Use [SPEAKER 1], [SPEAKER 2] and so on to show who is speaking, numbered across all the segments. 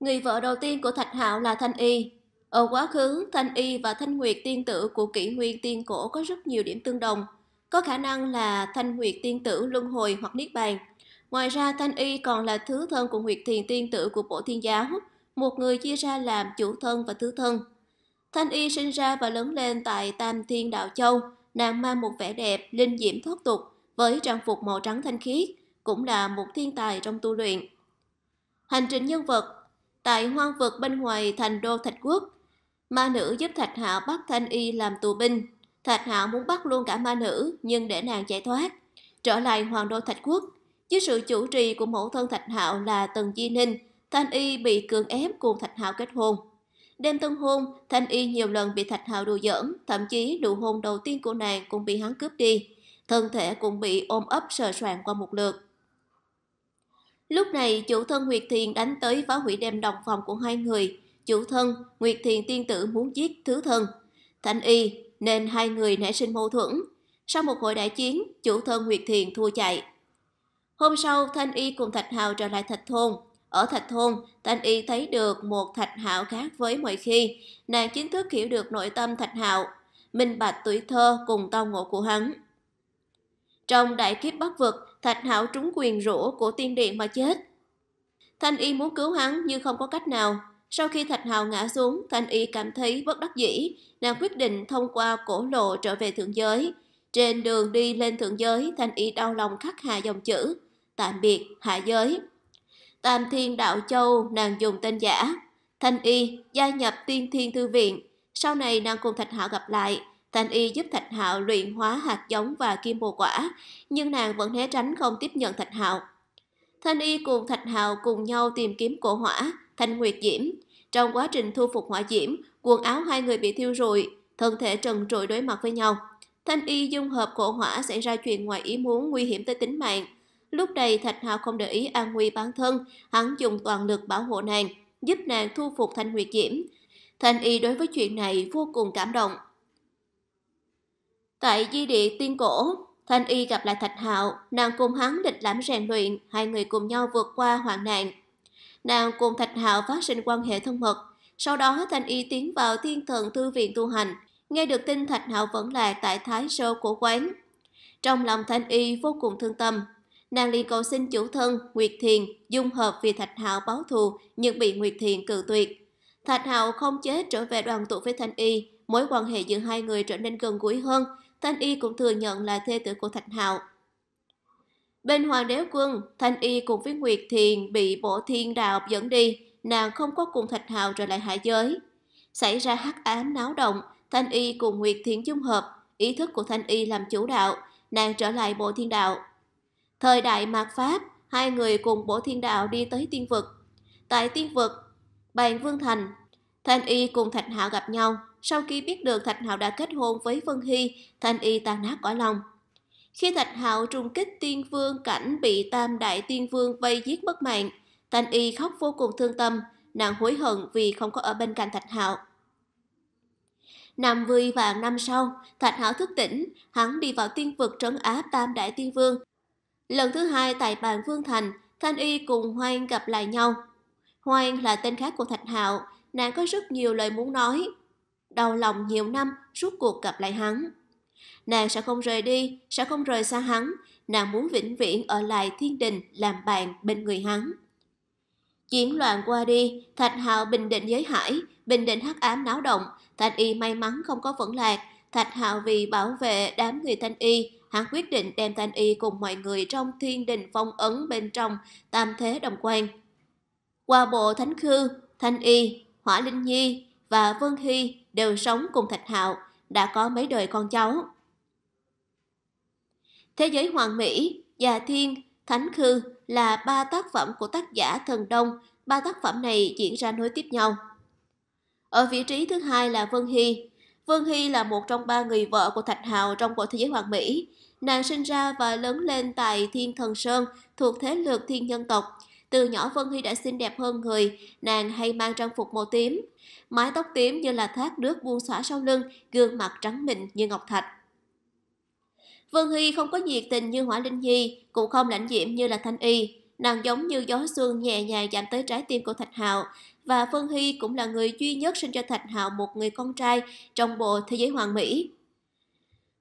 [SPEAKER 1] Người vợ đầu tiên của Thạch Hạo là Thanh Y. Ở quá khứ, Thanh Y và Thanh Nguyệt tiên tử của kỷ nguyên tiên cổ có rất nhiều điểm tương đồng. Có khả năng là Thanh Nguyệt tiên tử luân hồi hoặc niết bàn. Ngoài ra, Thanh Y còn là thứ thân của Nguyệt Thiền tiên tử của Bộ Thiên Giáo, một người chia ra làm chủ thân và thứ thân. Thanh Y sinh ra và lớn lên tại Tam Thiên Đạo Châu, nàng mang một vẻ đẹp, linh diễm thoát tục, với trang phục màu trắng thanh khiết, cũng là một thiên tài trong tu luyện. Hành trình nhân vật tại hoang vực bên ngoài thành đô Thạch Quốc. Ma nữ giúp Thạch Hạo bắt Thanh Y làm tù binh. Thạch Hạo muốn bắt luôn cả ma nữ nhưng để nàng chạy thoát. Trở lại hoàng đô Thạch Quốc, dưới sự chủ trì của mẫu thân Thạch Hạo là Tần Di Ninh, Thanh Y bị cường ép cùng Thạch Hạo kết hôn. Đêm tân hôn, Thanh Y nhiều lần bị Thạch Hạo đùa giỡn, thậm chí nụ hôn đầu tiên của nàng cũng bị hắn cướp đi. Thân thể cũng bị ôm ấp sờ soạn qua một lượt. Lúc này, chủ thân Nguyệt Thiền đánh tới phá hủy đem đồng phòng của hai người. Chủ thân, Nguyệt Thiền tiên tử muốn giết thứ thân. thanh y, nên hai người nảy sinh mâu thuẫn. Sau một hồi đại chiến, chủ thân Nguyệt Thiền thua chạy. Hôm sau, Thanh Y cùng Thạch Hào trở lại Thạch Thôn. Ở Thạch Thôn, Thanh Y thấy được một Thạch Hạo khác với mọi khi. Nàng chính thức hiểu được nội tâm Thạch Hạo, minh bạch tuổi thơ cùng tao ngộ của hắn. Trong đại kiếp bắc vực, Thạch Hảo trúng quyền rũ của tiên điện mà chết. Thanh Y muốn cứu hắn nhưng không có cách nào. Sau khi Thạch Hảo ngã xuống, Thanh Y cảm thấy bất đắc dĩ, nàng quyết định thông qua cổ lộ trở về thượng giới. Trên đường đi lên thượng giới, Thanh Y đau lòng khắc hà dòng chữ, tạm biệt hạ giới. Tam Thiên Đạo Châu, nàng dùng tên giả. Thanh Y gia nhập Tiên Thiên Thư Viện. Sau này nàng cùng Thạch Hảo gặp lại, Tanh y giúp Thạch Hạo luyện hóa hạt giống và kim bồ quả, nhưng nàng vẫn né tránh không tiếp nhận Thạch Hạo. Thanh y cùng Thạch Hạo cùng nhau tìm kiếm cổ hỏa, Thanh Nguyệt Diễm. Trong quá trình thu phục hỏa diễm, quần áo hai người bị thiêu rụi, thân thể trần trụi đối mặt với nhau. Thanh y dung hợp cổ hỏa xảy ra chuyện ngoài ý muốn nguy hiểm tới tính mạng. Lúc này Thạch Hạo không để ý an nguy bản thân, hắn dùng toàn lực bảo hộ nàng, giúp nàng thu phục Thanh Nguyệt Diễm. Thanh y đối với chuyện này vô cùng cảm động. Tại di địa tiên cổ, Thanh Y gặp lại Thạch Hạo, nàng cùng hắn lịch lãm rèn luyện, hai người cùng nhau vượt qua hoạn nạn. Nàng cùng Thạch Hạo phát sinh quan hệ thân mật, sau đó Thanh Y tiến vào thiên thần thư viện tu hành, nghe được tin Thạch Hạo vẫn là tại Thái Sơ của quán. Trong lòng Thanh Y vô cùng thương tâm, nàng liền cầu xin chủ thân Nguyệt Thiền dung hợp vì Thạch Hạo báo thù nhưng bị Nguyệt Thiền cự tuyệt. Thạch Hạo không chết trở về đoàn tụ với Thanh Y, mối quan hệ giữa hai người trở nên gần gũi hơn, Thanh Y cũng thừa nhận là thê tử của Thạch Hạo. Bên Hoàng đế quân, Thanh Y cùng với Nguyệt Thiền bị bộ thiên đạo dẫn đi, nàng không có cùng Thạch Hạo trở lại hạ giới. Xảy ra hắc ám náo động, Thanh Y cùng Nguyệt Thiền chung hợp, ý thức của Thanh Y làm chủ đạo, nàng trở lại bộ thiên đạo. Thời đại mạt Pháp, hai người cùng bộ thiên đạo đi tới tiên vực. Tại tiên vực, Bàn Vương Thành, Thanh Y cùng Thạch Hạo gặp nhau. Sau khi biết được Thạch Hạo đã kết hôn với Vân Hy, Thanh Y tan nát cõi lòng. Khi Thạch Hạo trùng kích tiên vương cảnh bị tam đại tiên vương vây giết mất mạng, Thanh Y khóc vô cùng thương tâm, nàng hối hận vì không có ở bên cạnh Thạch Hạo. Năm vui vạn năm sau, Thạch Hạo thức tỉnh, hắn đi vào tiên vực trấn áp tam đại tiên vương. Lần thứ hai tại bàn Vương Thành, Thanh Y cùng Hoang gặp lại nhau. Hoang là tên khác của Thạch Hạo, nàng có rất nhiều lời muốn nói, Đau lòng nhiều năm, rút cuộc gặp lại hắn. Nàng sẽ không rời đi, sẽ không rời xa hắn, nàng muốn vĩnh viễn ở lại thiên đình làm bạn bên người hắn. Chiến loạn qua đi, Thạch hào bình định giới hải, bình định hắc ám náo động, Thạch Y may mắn không có vẫn lạc, Thạch hào vì bảo vệ đám người Thanh Y, hắn quyết định đem Thanh Y cùng mọi người trong thiên đình phong ấn bên trong tam thế đồng quan. Qua bộ Thánh Khư, Thanh Y, Hỏa Linh Nhi và Vân Hy đều sống cùng Thạch Hạo, đã có mấy đời con cháu. Thế giới Hoàng Mỹ, Già Thiên, Thánh Khư là ba tác phẩm của tác giả Thần Đông, ba tác phẩm này diễn ra nối tiếp nhau. Ở vị trí thứ hai là Vân Hy. Vân Hy là một trong ba người vợ của Thạch Hạo trong bộ thế giới Hoàng Mỹ. Nàng sinh ra và lớn lên tại Thiên Thần Sơn thuộc thế lực thiên nhân tộc, từ nhỏ Vân Hy đã xinh đẹp hơn người, nàng hay mang trang phục màu tím. Mái tóc tím như là thác nước buông xõa sau lưng, gương mặt trắng mịn như ngọc thạch. Vân Hy không có nhiệt tình như Hỏa Linh Nhi, cũng không lãnh diễm như là Thanh Y. Nàng giống như gió xuân nhẹ nhàng chạm tới trái tim của Thạch Hạo và Vân Hy cũng là người duy nhất sinh cho Thạch Hạo một người con trai trong bộ Thế giới Hoàng Mỹ.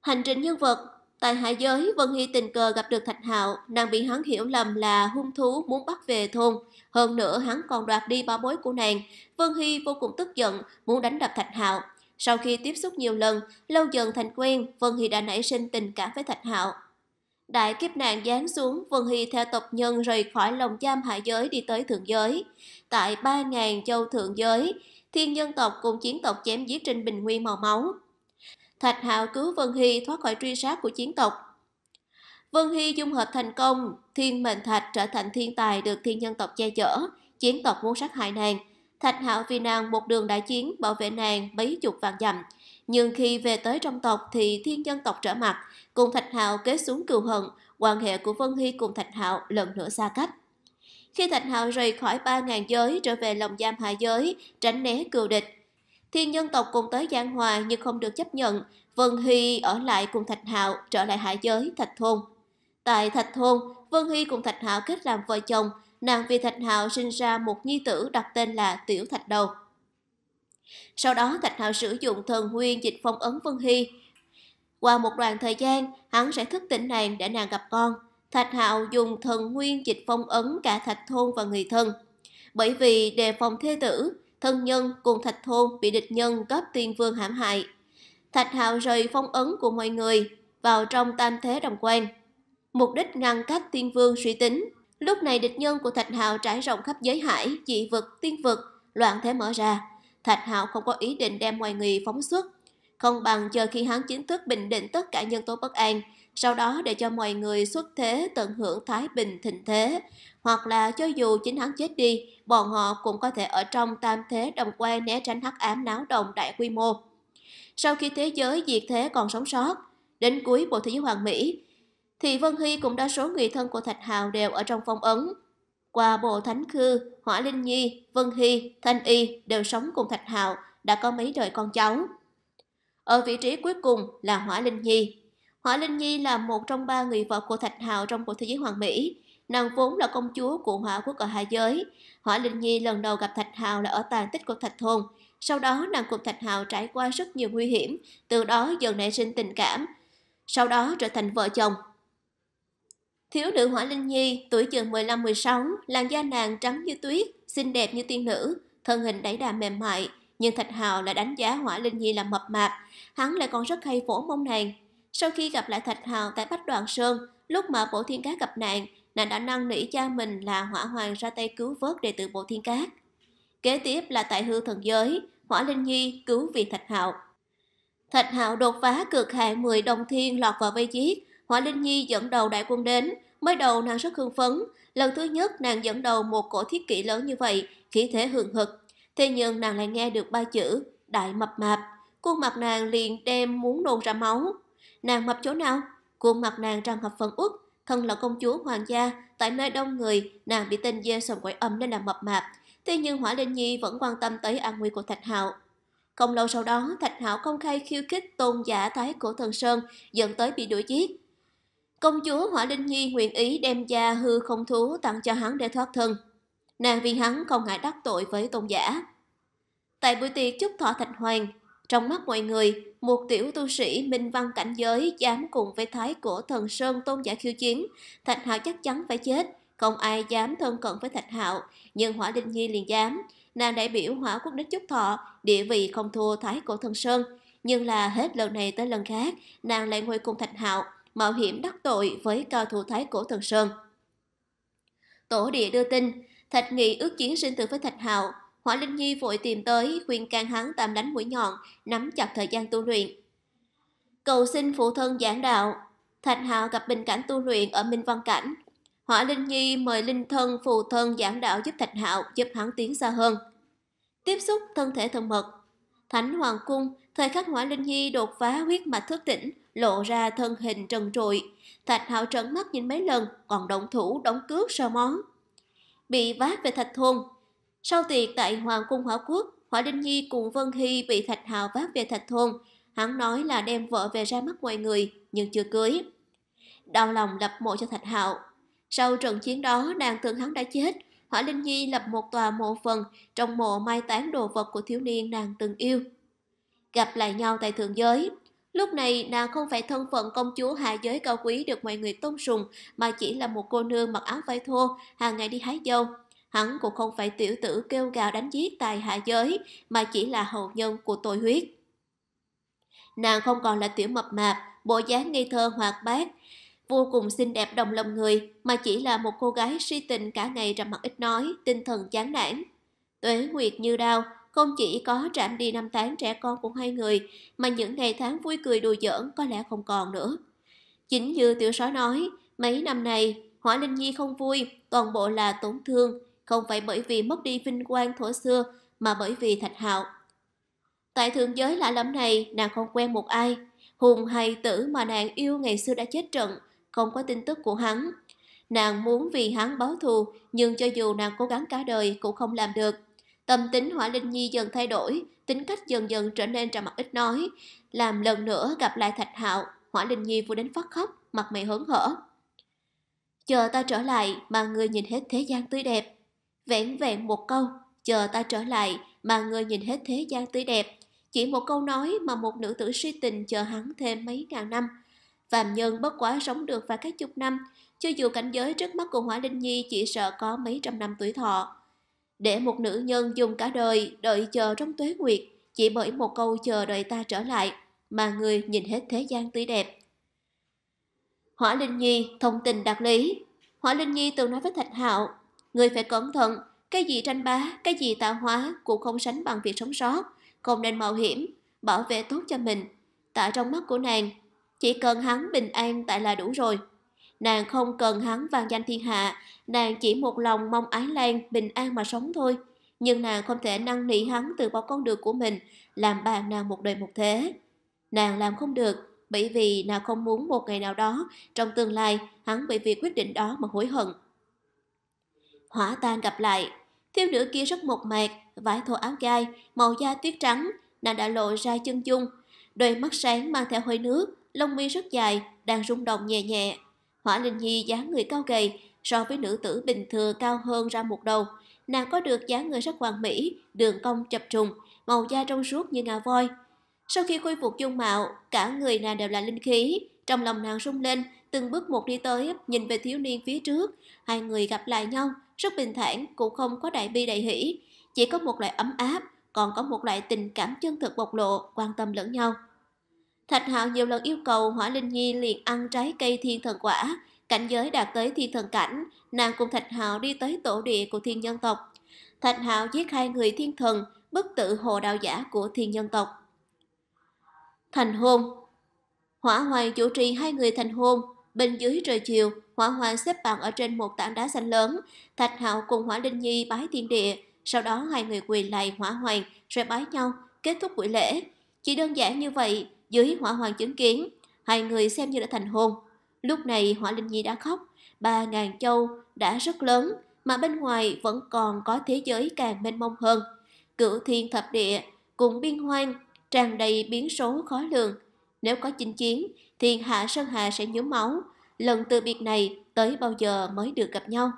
[SPEAKER 1] Hành trình nhân vật Tại Hải Giới, Vân Hy tình cờ gặp được Thạch Hạo, nàng bị hắn hiểu lầm là hung thú muốn bắt về thôn. Hơn nữa hắn còn đoạt đi bảo bối của nàng. Vân Hy vô cùng tức giận, muốn đánh đập Thạch Hạo. Sau khi tiếp xúc nhiều lần, lâu dần thành quen, Vân Hy đã nảy sinh tình cảm với Thạch Hạo. Đại kiếp nạn giáng xuống, Vân Hy theo tộc nhân rời khỏi lòng giam hạ giới đi tới thượng giới. Tại ba ngàn châu thượng giới, thiên nhân tộc cùng chiến tộc chém giết trên bình nguyên màu máu, Thạch Hạo cứu Vân Hy thoát khỏi truy sát của chiến tộc. Vân Hy dung hợp thành công, thiên mệnh thạch trở thành thiên tài được thiên nhân tộc che chở, chiến tộc muốn sát hại nàng. Thạch Hạo vì nàng một đường đại chiến bảo vệ nàng mấy chục vạn dặm. Nhưng khi về tới trong tộc thì thiên nhân tộc trở mặt, cùng Thạch Hạo kế xuống cừu hận, quan hệ của Vân Hy cùng Thạch Hạo lần nữa xa cách. Khi Thạch Hạo rời khỏi ba ngàn giới trở về lòng giam hạ giới, tránh né cừu địch, Thiên nhân tộc cùng tới Giang Hòa nhưng không được chấp nhận, Vân Hy ở lại cùng Thạch Hạo trở lại hạ giới Thạch Thôn. Tại Thạch Thôn, Vân Hy cùng Thạch Hạo kết làm vợ chồng, nàng vì Thạch Hạo sinh ra một nhi tử đặt tên là Tiểu Thạch Đầu. Sau đó Thạch Hạo sử dụng thần nguyên dịch phong ấn Vân Hy. Qua một đoạn thời gian, hắn sẽ thức tỉnh nàng để nàng gặp con. Thạch Hạo dùng thần nguyên dịch phong ấn cả Thạch Thôn và người thân. Bởi vì đề phòng thê tử, thân nhân cùng thạch thôn bị địch nhân cấp tiên vương hãm hại. Thạch hạo rời phong ấn của mọi người vào trong tam thế đồng quan. Mục đích ngăn cách tiên vương suy tính. Lúc này địch nhân của thạch hạo trải rộng khắp giới hải, dị vực, tiên vực, loạn thế mở ra. Thạch hạo không có ý định đem mọi người phóng xuất. Không bằng chờ khi hắn chính thức bình định tất cả nhân tố bất an, sau đó để cho mọi người xuất thế tận hưởng thái bình thịnh thế. Hoặc là cho dù chính hắn chết đi, bọn họ cũng có thể ở trong tam thế đồng quan né tránh hắc ám náo động đại quy mô. Sau khi thế giới diệt thế còn sống sót, đến cuối bộ thế giới hoàng mỹ, thì Vân Hy cũng đa số người thân của Thạch Hào đều ở trong phong ấn. Qua bộ Thánh Khư, Hỏa Linh Nhi, Vân Hy, Thanh Y đều sống cùng Thạch Hào, đã có mấy đời con cháu. Ở vị trí cuối cùng là Hỏa Linh Nhi, Họ Linh Nhi là một trong ba người vợ của Thạch Hào trong cuộc thế giới hoàng mỹ. Nàng vốn là công chúa của hỏa quốc ở hạ giới. Họ Linh Nhi lần đầu gặp Thạch Hào là ở tàn tích của Thạch Thôn. Sau đó nàng cùng Thạch Hào trải qua rất nhiều nguy hiểm, từ đó dần nảy sinh tình cảm. Sau đó trở thành vợ chồng. Thiếu nữ Hỏa Linh Nhi, tuổi chừng 15-16, làn da nàng trắng như tuyết, xinh đẹp như tiên nữ, thân hình đẩy đà mềm mại. Nhưng Thạch Hào lại đánh giá Hỏa Linh Nhi là mập mạp, hắn lại còn rất hay vỗ mông nàng, sau khi gặp lại Thạch Hào tại Bách Đoàn Sơn, lúc mà Bộ Thiên Cát gặp nạn, nàng đã năn nỉ cha mình là Hỏa Hoàng ra tay cứu vớt đệ tử Bộ Thiên Cát. Kế tiếp là tại hư thần giới, Hỏa Linh Nhi cứu viện Thạch Hạo. Thạch Hạo đột phá cực hạn 10 đồng thiên lọt vào vây giết, Hỏa Linh Nhi dẫn đầu đại quân đến, mới đầu nàng rất hưng phấn, lần thứ nhất nàng dẫn đầu một cổ thiết kỷ lớn như vậy, khí thế hường hực. Thế nhưng nàng lại nghe được ba chữ đại mập mạp, khuôn mặt nàng liền đem muốn nôn ra máu. Nàng mập chỗ nào? Khuôn mặt nàng tràn ngập phần uất, thân là công chúa hoàng gia, tại nơi đông người, nàng bị tên dê sồn quậy âm nên là mập mạp. Thế nhưng Hỏa Linh Nhi vẫn quan tâm tới an nguy của Thạch Hạo. Không lâu sau đó, Thạch Hạo công khai khiêu khích tôn giả thái của thần sơn, dẫn tới bị đuổi giết. Công chúa Hỏa Linh Nhi nguyện ý đem gia hư không thú tặng cho hắn để thoát thân. Nàng vì hắn không ngại đắc tội với tôn giả. Tại buổi tiệc chúc thọ Thạch Hoàng, trong mắt mọi người, một tiểu tu sĩ minh văn cảnh giới dám cùng với thái cổ thần Sơn tôn giả khiêu chiến, Thạch Hạo chắc chắn phải chết, không ai dám thân cận với Thạch Hạo, nhưng Hỏa Đinh Nhi liền dám. Nàng đại biểu Hỏa Quốc đến Chúc Thọ, địa vị không thua thái cổ thần Sơn, nhưng là hết lần này tới lần khác, nàng lại ngồi cùng Thạch Hạo, mạo hiểm đắc tội với cao thủ thái cổ thần Sơn. Tổ địa đưa tin, Thạch Nghị ước chiến sinh tử với Thạch Hạo, Hỏa Linh Nhi vội tìm tới khuyên can hắn tạm đánh mũi nhọn, nắm chặt thời gian tu luyện. Cầu xin phụ thân giảng đạo, Thạch Hạo gặp bình cảnh tu luyện ở Minh Văn Cảnh. Hỏa Linh Nhi mời linh thân phụ thân giảng đạo giúp Thạch Hạo giúp hắn tiến xa hơn. Tiếp xúc thân thể thân mật. Thánh Hoàng Cung, thời khắc Hỏa Linh Nhi đột phá huyết mạch thức tỉnh, lộ ra thân hình trần trụi. Thạch Hạo trợn mắt nhìn mấy lần, còn động thủ đóng cước sờ món. Bị vác về Thạch Thôn, sau tiệc tại Hoàng cung Hỏa Quốc, Hỏa Đinh Nhi cùng Vân Hy bị Thạch Hào vác về Thạch Thôn. Hắn nói là đem vợ về ra mắt mọi người, nhưng chưa cưới. Đau lòng lập mộ cho Thạch Hạo. Sau trận chiến đó, nàng tưởng hắn đã chết. Hỏa Linh Nhi lập một tòa mộ phần, trong mộ mai táng đồ vật của thiếu niên nàng từng yêu. Gặp lại nhau tại thượng giới, Lúc này nàng không phải thân phận công chúa hạ giới cao quý được mọi người tôn sùng mà chỉ là một cô nương mặc áo vải thô, hàng ngày đi hái dâu, hắn cũng không phải tiểu tử kêu gào đánh giết tài hạ giới, mà chỉ là hậu nhân của tội huyết. Nàng không còn là tiểu mập mạp, bộ dáng ngây thơ hoạt bát, vô cùng xinh đẹp đồng lòng người, mà chỉ là một cô gái si tình cả ngày rằm mặt ít nói, tinh thần chán nản. Tuế nguyệt như đau, không chỉ có trạm đi năm tháng trẻ con của hai người, mà những ngày tháng vui cười đùa giỡn có lẽ không còn nữa. Chính như tiểu sói nói, mấy năm này, Hỏa Linh Nhi không vui, toàn bộ là tổn thương, không phải bởi vì mất đi vinh quang thổ xưa mà bởi vì Thạch Hạo. Tại thượng giới lạ lẫm này, nàng không quen một ai. Hùng hay tử mà nàng yêu ngày xưa đã chết trận, không có tin tức của hắn. Nàng muốn vì hắn báo thù, nhưng cho dù nàng cố gắng cả đời cũng không làm được. Tâm tính Hỏa Linh Nhi dần thay đổi, tính cách dần dần trở nên trầm mặc ít nói. Làm lần nữa gặp lại Thạch Hạo, Hỏa Linh Nhi vừa đến phát khóc, mặt mày hớn hở. Chờ ta trở lại mà người nhìn hết thế gian tươi đẹp vẹn vẹn một câu, chờ ta trở lại mà người nhìn hết thế gian tươi đẹp. Chỉ một câu nói mà một nữ tử suy tình chờ hắn thêm mấy ngàn năm. phàm nhân bất quá sống được vài cái chục năm, cho dù cảnh giới trước mắt của Hỏa Linh Nhi chỉ sợ có mấy trăm năm tuổi thọ. Để một nữ nhân dùng cả đời đợi chờ trong tuế nguyệt, chỉ bởi một câu chờ đợi ta trở lại mà người nhìn hết thế gian tươi đẹp. Hỏa Linh Nhi thông tình đặc lý. Hỏa Linh Nhi từng nói với Thạch Hạo Người phải cẩn thận, cái gì tranh bá, cái gì tạo hóa cũng không sánh bằng việc sống sót. Không nên mạo hiểm, bảo vệ tốt cho mình. Tại trong mắt của nàng, chỉ cần hắn bình an tại là đủ rồi. Nàng không cần hắn vang danh thiên hạ, nàng chỉ một lòng mong Ái Lan bình an mà sống thôi. Nhưng nàng không thể năn nỉ hắn từ bỏ con đường của mình, làm bạn nàng một đời một thế. Nàng làm không được, bởi vì nàng không muốn một ngày nào đó trong tương lai hắn bị việc quyết định đó mà hối hận hỏa tan gặp lại. Thiếu nữ kia rất mộc mạc, vải thô áo gai, màu da tuyết trắng, nàng đã lộ ra chân dung. Đôi mắt sáng mang theo hơi nước, lông mi rất dài, đang rung động nhẹ nhẹ. Hỏa Linh Nhi dáng người cao gầy, so với nữ tử bình thường cao hơn ra một đầu. Nàng có được dáng người rất hoàn mỹ, đường cong chập trùng, màu da trong suốt như ngà voi. Sau khi khôi phục dung mạo, cả người nàng đều là linh khí, trong lòng nàng rung lên, từng bước một đi tới, nhìn về thiếu niên phía trước, hai người gặp lại nhau, rất bình thản cũng không có đại bi đại hỷ, chỉ có một loại ấm áp, còn có một loại tình cảm chân thực bộc lộ, quan tâm lẫn nhau. Thạch Hạo nhiều lần yêu cầu Hỏa Linh Nhi liền ăn trái cây thiên thần quả, cảnh giới đạt tới thiên thần cảnh, nàng cùng Thạch Hạo đi tới tổ địa của thiên nhân tộc. Thạch Hạo giết hai người thiên thần, bức tự hồ đạo giả của thiên nhân tộc. Thành hôn Hỏa Hoài chủ trì hai người thành hôn, Bên dưới trời chiều, Hỏa Hoàng xếp bằng ở trên một tảng đá xanh lớn. Thạch Hạo cùng Hỏa Linh Nhi bái thiên địa. Sau đó hai người quỳ lạy Hỏa Hoàng rồi bái nhau, kết thúc buổi lễ. Chỉ đơn giản như vậy, dưới Hỏa Hoàng chứng kiến, hai người xem như đã thành hôn. Lúc này Hỏa Linh Nhi đã khóc, ba ngàn châu đã rất lớn mà bên ngoài vẫn còn có thế giới càng mênh mông hơn. Cửu thiên thập địa cùng biên hoang tràn đầy biến số khó lường. Nếu có chinh chiến thiên hạ sơn hà sẽ nhuốm máu, lần từ biệt này tới bao giờ mới được gặp nhau?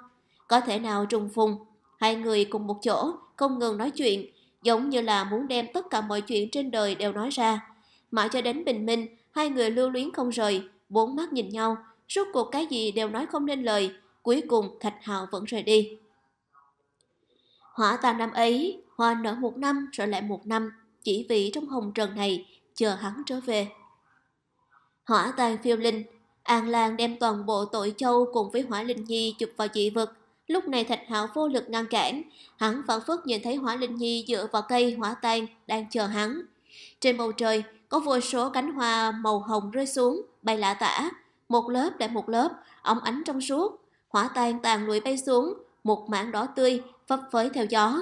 [SPEAKER 1] Có thể nào trùng phùng, hai người cùng một chỗ, không ngừng nói chuyện, giống như là muốn đem tất cả mọi chuyện trên đời đều nói ra. Mãi cho đến bình minh, hai người lưu luyến không rời, bốn mắt nhìn nhau, suốt cuộc cái gì đều nói không nên lời, cuối cùng Thạch Hạo vẫn rời đi. Hỏa tà năm ấy, hoa nở một năm rồi lại một năm, chỉ vì trong hồng trần này chờ hắn trở về. Hỏa tàn phiêu linh, An Lan đem toàn bộ tội châu cùng với Hỏa Linh Nhi chụp vào dị vực. Lúc này Thạch Hạo vô lực ngăn cản, hắn phản phất nhìn thấy Hỏa Linh Nhi dựa vào cây hỏa tan đang chờ hắn. Trên bầu trời có vô số cánh hoa màu hồng rơi xuống, bay lạ tả, một lớp lại một lớp, ống ánh trong suốt, hỏa tan tàn lụi bay xuống, một mảng đỏ tươi phấp phới theo gió.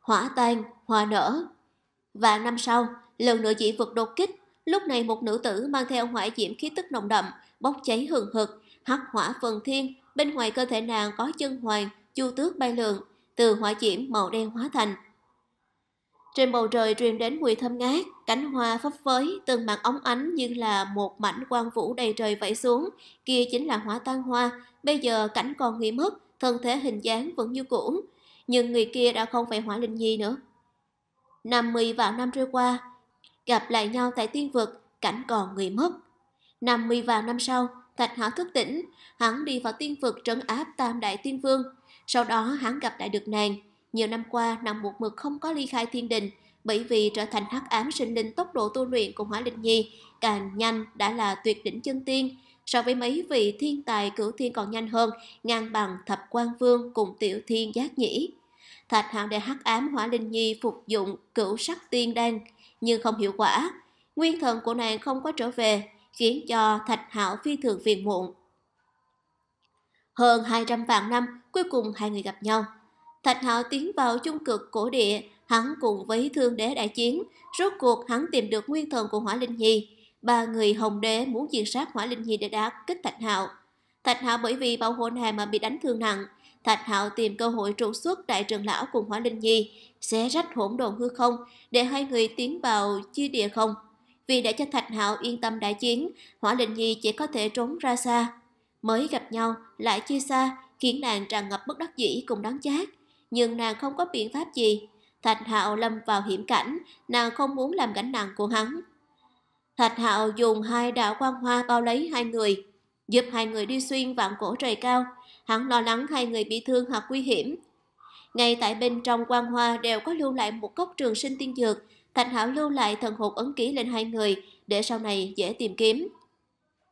[SPEAKER 1] Hỏa tan, hòa nở. Và năm sau, lần nữa dị vực đột kích, Lúc này một nữ tử mang theo hỏa diễm khí tức nồng đậm, bốc cháy hừng hực, hắc hỏa phần thiên, bên ngoài cơ thể nàng có chân hoàng, chu tước bay lượn, từ hỏa diễm màu đen hóa thành. Trên bầu trời truyền đến mùi thơm ngát, cánh hoa phấp phới, từng màn óng ánh như là một mảnh quang vũ đầy trời vẫy xuống, kia chính là hỏa tan hoa, bây giờ cảnh còn nghi mất, thân thể hình dáng vẫn như cũ, nhưng người kia đã không phải hỏa linh nhi nữa. 50 vạn năm trôi qua, gặp lại nhau tại tiên vực, cảnh còn người mất. Năm mươi vào năm sau, Thạch Hỏa thức tỉnh, hắn đi vào tiên vực trấn áp Tam Đại Tiên Vương. Sau đó hắn gặp lại được nàng. Nhiều năm qua, nàng một mực không có ly khai thiên đình, bởi vì trở thành hắc ám sinh linh tốc độ tu luyện của Hỏa Linh Nhi càng nhanh đã là tuyệt đỉnh chân tiên, so với mấy vị thiên tài cửu thiên còn nhanh hơn, ngang bằng thập quan vương cùng tiểu thiên giác nhĩ. Thạch hạng để hắc ám Hỏa Linh Nhi phục dụng cửu sắc tiên đan, nhưng không hiệu quả. Nguyên thần của nàng không có trở về, khiến cho Thạch Hạo phi thường phiền muộn. Hơn 200 vạn năm, cuối cùng hai người gặp nhau. Thạch Hạo tiến vào chung cực cổ địa, hắn cùng với thương đế đại chiến, rốt cuộc hắn tìm được nguyên thần của Hỏa Linh Nhi. Ba người Hồng Đế muốn diệt sát Hỏa Linh Nhi để đá kích Thạch Hạo. Thạch Hạo bởi vì bảo hộ nàng mà bị đánh thương nặng, Thạch Hạo tìm cơ hội trục xuất đại trưởng lão cùng Hóa Linh Nhi, sẽ rách hỗn độn hư không để hai người tiến vào chi địa không. Vì để cho Thạch Hạo yên tâm đại chiến, Hỏa Linh Nhi chỉ có thể trốn ra xa. Mới gặp nhau, lại chia xa, khiến nàng tràn ngập bất đắc dĩ cùng đáng chát. Nhưng nàng không có biện pháp gì. Thạch Hạo lâm vào hiểm cảnh, nàng không muốn làm gánh nặng của hắn. Thạch Hạo dùng hai đạo quang hoa bao lấy hai người, giúp hai người đi xuyên vạn cổ trời cao, hắn lo lắng hai người bị thương hoặc nguy hiểm. Ngay tại bên trong quan hoa đều có lưu lại một cốc trường sinh tiên dược, Thạch Hảo lưu lại thần hồn ấn ký lên hai người để sau này dễ tìm kiếm.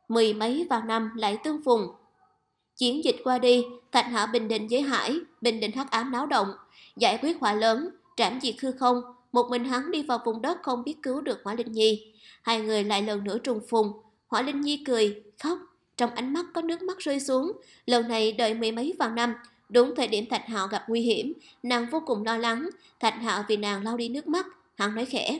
[SPEAKER 1] Mười mấy vào năm lại tương phùng. Chiến dịch qua đi, Thạch Hảo bình định giới hải, bình định hắc ám náo động, giải quyết hỏa lớn, trảm diệt hư không, một mình hắn đi vào vùng đất không biết cứu được Hỏa Linh Nhi. Hai người lại lần nữa trùng phùng, Hỏa Linh Nhi cười, khóc, trong ánh mắt có nước mắt rơi xuống. Lần này đợi mười mấy vào năm, đúng thời điểm Thạch Hạo gặp nguy hiểm, nàng vô cùng lo lắng. Thạch Hạo vì nàng lau đi nước mắt, hắn nói khẽ,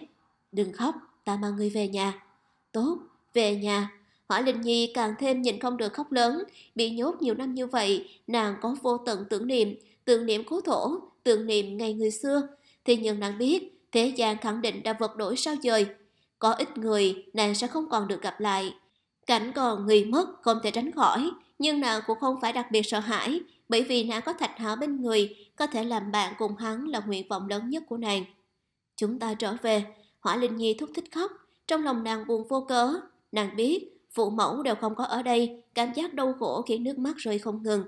[SPEAKER 1] đừng khóc, ta mang ngươi về nhà. Tốt, về nhà. Hỏi Linh Nhi càng thêm nhìn không được khóc lớn, bị nhốt nhiều năm như vậy, nàng có vô tận tưởng niệm, tưởng niệm cố thổ, tưởng niệm ngày người xưa. Thì nhưng nàng biết, thế gian khẳng định đã vật đổi sao dời. Có ít người, nàng sẽ không còn được gặp lại. Cảnh còn người mất không thể tránh khỏi, nhưng nàng cũng không phải đặc biệt sợ hãi, bởi vì nàng có thạch hảo bên người, có thể làm bạn cùng hắn là nguyện vọng lớn nhất của nàng. Chúng ta trở về, Hỏa Linh Nhi thúc thích khóc, trong lòng nàng buồn vô cớ. Nàng biết, phụ mẫu đều không có ở đây, cảm giác đau khổ khiến nước mắt rơi không ngừng.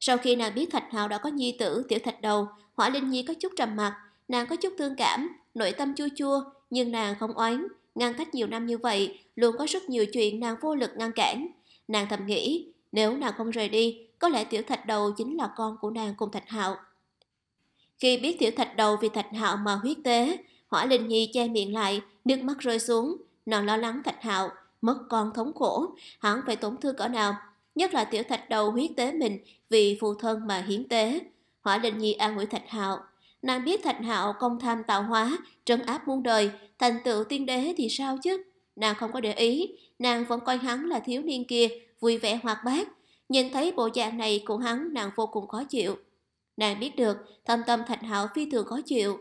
[SPEAKER 1] Sau khi nàng biết Thạch Hạo đã có nhi tử Tiểu Thạch Đầu, Hỏa Linh Nhi có chút trầm mặt nàng có chút thương cảm, nội tâm chua chua, nhưng nàng không oán, ngăn cách nhiều năm như vậy, luôn có rất nhiều chuyện nàng vô lực ngăn cản. Nàng thầm nghĩ, nếu nàng không rời đi, có lẽ tiểu thạch đầu chính là con của nàng cùng thạch hạo. Khi biết tiểu thạch đầu vì thạch hạo mà huyết tế, hỏa linh nhi che miệng lại, nước mắt rơi xuống, nàng lo lắng thạch hạo, mất con thống khổ, hẳn phải tổn thương cỡ nào, nhất là tiểu thạch đầu huyết tế mình vì phù thân mà hiến tế. Hỏa linh nhi an ủi thạch hạo, Nàng biết Thạch Hạo công tham tạo hóa, trấn áp muôn đời, thành tựu tiên đế thì sao chứ? Nàng không có để ý, nàng vẫn coi hắn là thiếu niên kia, vui vẻ hoạt bát. Nhìn thấy bộ dạng này của hắn, nàng vô cùng khó chịu. Nàng biết được, thâm tâm Thạch Hạo phi thường khó chịu.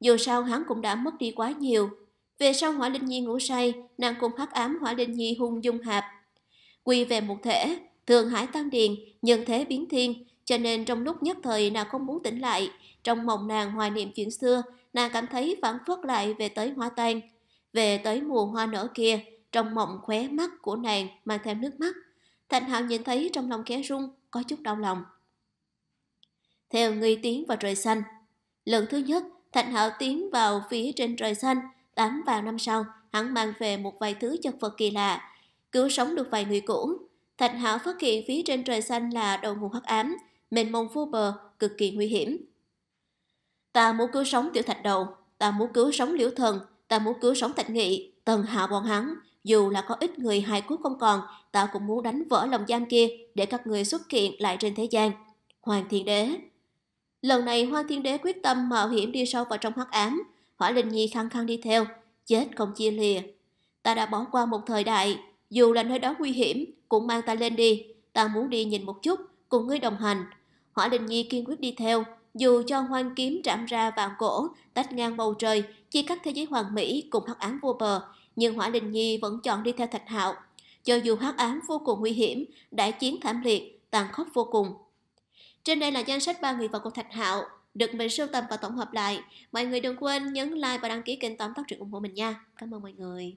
[SPEAKER 1] Dù sao hắn cũng đã mất đi quá nhiều. Về sau Hỏa Linh Nhi ngủ say, nàng cùng hắc ám Hỏa Linh Nhi hung dung hạp. Quy về một thể, thường hải tăng điền, nhân thế biến thiên, cho nên trong lúc nhất thời nàng không muốn tỉnh lại, trong mộng nàng hoài niệm chuyện xưa, nàng cảm thấy phản phất lại về tới hoa tan. Về tới mùa hoa nở kia, trong mộng khóe mắt của nàng mang thêm nước mắt. Thành Hạo nhìn thấy trong lòng khẽ rung, có chút đau lòng. Theo người tiến vào trời xanh. Lần thứ nhất, Thành Hạo tiến vào phía trên trời xanh, tám vào năm sau, hắn mang về một vài thứ chật vật kỳ lạ, cứu sống được vài người cũ. Thành Hạo phát hiện phía trên trời xanh là đầu nguồn hắc ám, mênh mông vô bờ, cực kỳ nguy hiểm. Ta muốn cứu sống tiểu thạch đầu, ta muốn cứu sống liễu thần, ta muốn cứu sống thạch nghị, tần hạ bọn hắn. Dù là có ít người hài cốt không còn, ta cũng muốn đánh vỡ lòng giam kia để các người xuất hiện lại trên thế gian. Hoàng Thiên Đế Lần này Hoàng Thiên Đế quyết tâm mạo hiểm đi sâu vào trong hắc ám, Hỏa Linh Nhi khăng khăng đi theo, chết không chia lìa. Ta đã bỏ qua một thời đại, dù là nơi đó nguy hiểm, cũng mang ta lên đi, ta muốn đi nhìn một chút, cùng ngươi đồng hành. Hỏa Linh Nhi kiên quyết đi theo, dù cho hoang kiếm trảm ra vào cổ, tách ngang bầu trời, chia cắt thế giới hoàng mỹ cùng hắc ám vô bờ, nhưng Hỏa Linh Nhi vẫn chọn đi theo Thạch Hạo. Cho dù hắc ám vô cùng nguy hiểm, đại chiến thảm liệt, tàn khốc vô cùng. Trên đây là danh sách ba người vào cuộc Thạch Hạo, được mình sưu tầm và tổng hợp lại. Mọi người đừng quên nhấn like và đăng ký kênh tóm tắt truyện ủng hộ mình nha. Cảm ơn mọi người.